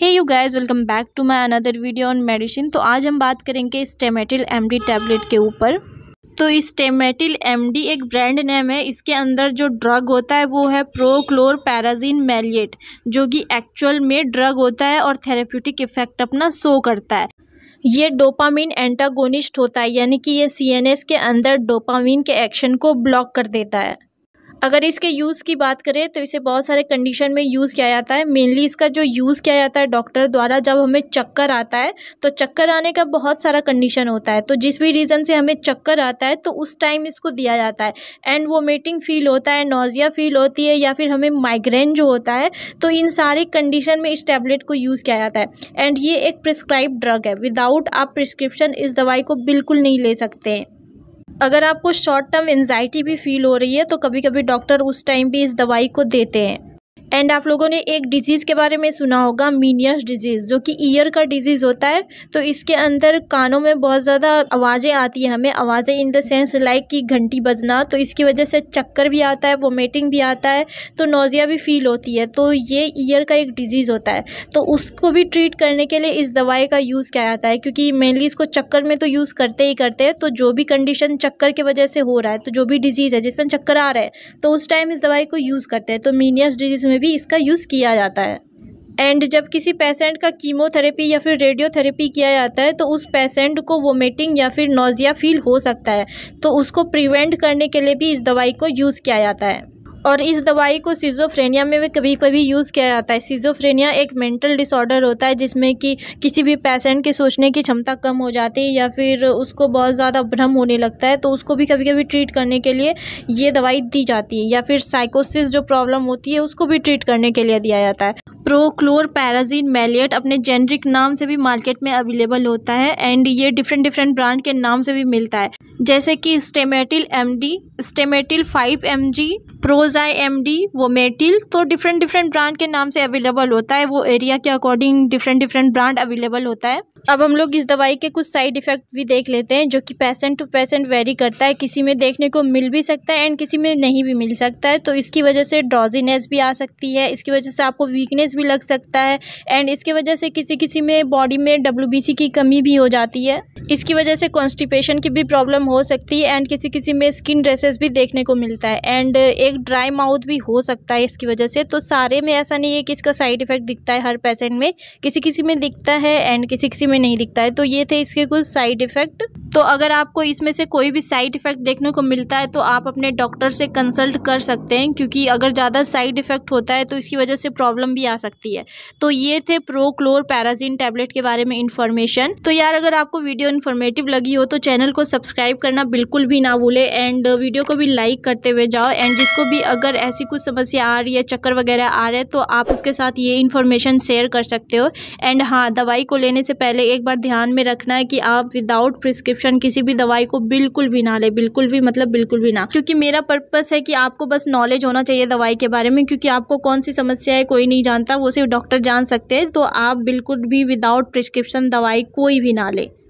hey you guys welcome back to my another video on medicine तो आज हम बात करेंगे स्टेमेटिल एमडी टैबलेट के ऊपर तो स्टेमेटिल एमडी एक ब्रांड नेम है इसके अंदर जो ड्रग होता है वो है प्रोक्लोर पैराजीन मेलियट जो कि एक्चुअल में ड्रग होता है और थेरेप्यूटिक इफेक्ट अपना शो करता है ये डोपामिन एंटागोनिस्ट होता है यानी कि ये एस के अंदर डोपामिन के एक्शन को ब्लॉक कर देता है अगर इसके यूज़ की बात करें तो इसे बहुत सारे कंडीशन में यूज़ किया जाता है मेनली इसका जो यूज़ किया जाता है डॉक्टर द्वारा जब हमें चक्कर आता है तो चक्कर आने का बहुत सारा कंडीशन होता है तो जिस भी रीज़न से हमें चक्कर आता है तो उस टाइम इसको दिया जाता है एंड वोमिटिंग फील होता है नोज़िया फील होती है या फिर हमें माइग्रेन जो होता है तो इन सारे कंडीशन में इस टैबलेट को यूज़ किया जाता है एंड ये एक प्रिस्क्राइब ड्रग है विदाउट आप प्रिस्क्रिप्शन इस दवाई को बिल्कुल नहीं ले सकते हैं अगर आपको शॉर्ट टर्म एनजाइटी भी फील हो रही है तो कभी कभी डॉक्टर उस टाइम भी इस दवाई को देते हैं एंड आप लोगों ने एक डिजीज़ के बारे में सुना होगा मीनियस डिजीज़ जो कि ईयर का डिजीज़ होता है तो इसके अंदर कानों में बहुत ज़्यादा आवाज़ें आती हैं हमें आवाज़ें इन द सेंस लाइक कि घंटी बजना तो इसकी वजह से चक्कर भी आता है वोमेटिंग भी आता है तो नोज़िया भी फील होती है तो ये ईयर का एक डिजीज़ होता है तो उसको भी ट्रीट करने के लिए इस दवाई का यूज़ किया जाता है क्योंकि मेनली इसको चक्कर में तो यूज़ करते ही करते हैं तो जो भी कंडीशन चक्कर की वजह से हो रहा है तो जो भी डिजीज़ है जिसमें चक्कर आ रहा है तो उस टाइम इस दवाई को यूज़ करते हैं तो मीनियस डिजीज़ में में भी इसका यूज़ किया जाता है एंड जब किसी पेशेंट का कीमोथेरेपी या फिर रेडियोथेरेपी किया जाता है तो उस पेशेंट को वोमिटिंग या फिर नोज़िया फील हो सकता है तो उसको प्रिवेंट करने के लिए भी इस दवाई को यूज़ किया जाता है और इस दवाई को सीज़ोफ्रेनिया में भी कभी कभी यूज़ किया जाता है सीज़ोफ्रेनिया एक मेंटल डिसऑर्डर होता है जिसमें कि किसी भी पेशेंट के सोचने की क्षमता कम हो जाती है या फिर उसको बहुत ज़्यादा भ्रम होने लगता है तो उसको भी कभी कभी ट्रीट करने के लिए ये दवाई दी जाती है या फिर साइकोसिस जो प्रॉब्लम होती है उसको भी ट्रीट करने के लिए दिया जाता है प्रोक्लोर पैराजीन मेलियट अपने जेनरिक नाम से भी मार्केट में अवेलेबल होता है एंड ये डिफरेंट डिफरेंट ब्रांड के नाम से भी मिलता है जैसे कि Stemetil M D Stemetil five M G प्रोजाई एम डी वो मेटिल तो डिफरेंट डिफरेंट ब्रांड के नाम से अवेलेबल होता है वो एरिया के according different different brand available होता है अब हम लोग इस दवाई के कुछ साइड इफ़ेक्ट भी देख लेते हैं जो कि पेशेंट टू पेशेंट वेरी करता है किसी में देखने को मिल भी सकता है एंड किसी में नहीं भी मिल सकता है तो इसकी वजह से ड्रॉजीनेस भी आ सकती है इसकी वजह से आपको वीकनेस भी लग सकता है एंड इसकी वजह से किसी किसी में बॉडी में डब्ल्यू की कमी भी हो जाती है इसकी वजह से कॉन्स्टिपेशन की भी प्रॉब्लम हो सकती है एंड किसी किसी में स्किन ड्रेसेस भी देखने को मिलता है एंड एक ड्राई माउथ भी हो सकता है इसकी वजह से तो सारे में ऐसा नहीं है कि इसका साइड इफ़ेक्ट दिखता है हर पेशेंट में किसी किसी में दिखता है एंड किसी किसी में नहीं दिखता है तो ये थे इसके कुछ साइड इफ़ेक्ट तो अगर आपको इसमें से कोई भी साइड इफ़ेक्ट देखने को मिलता है तो आप अपने डॉक्टर से कंसल्ट कर सकते हैं क्योंकि अगर ज़्यादा साइड इफ़ेक्ट होता है तो इसकी वजह से प्रॉब्लम भी आ सकती है तो ये थे प्रोक्लोर पैराजीन टैबलेट के बारे में इन्फॉर्मेशन तो यार अगर आपको वीडियो इन्फॉर्मेटिव लगी हो तो चैनल को सब्सक्राइब करना बिल्कुल भी ना भूले एंड वीडियो को भी लाइक करते हुए जाओ एंड जिसको भी अगर ऐसी कुछ समस्या आ रही है चक्कर वगैरह आ रहा है तो आप उसके साथ ये इन्फॉर्मेशन शेयर कर सकते हो एंड हाँ दवाई को लेने से पहले एक बार ध्यान में रखना है कि आप विदाउट प्रिस्क्रिप्शन प्रिस्क्रिप्शन किसी भी दवाई को बिल्कुल भी ना ले बिल्कुल भी मतलब बिल्कुल भी ना क्योंकि मेरा पर्पस है कि आपको बस नॉलेज होना चाहिए दवाई के बारे में क्योंकि आपको कौन सी समस्या है कोई नहीं जानता वो सिर्फ डॉक्टर जान सकते हैं तो आप बिल्कुल भी विदाउट प्रिस्क्रिप्शन दवाई कोई भी ना ले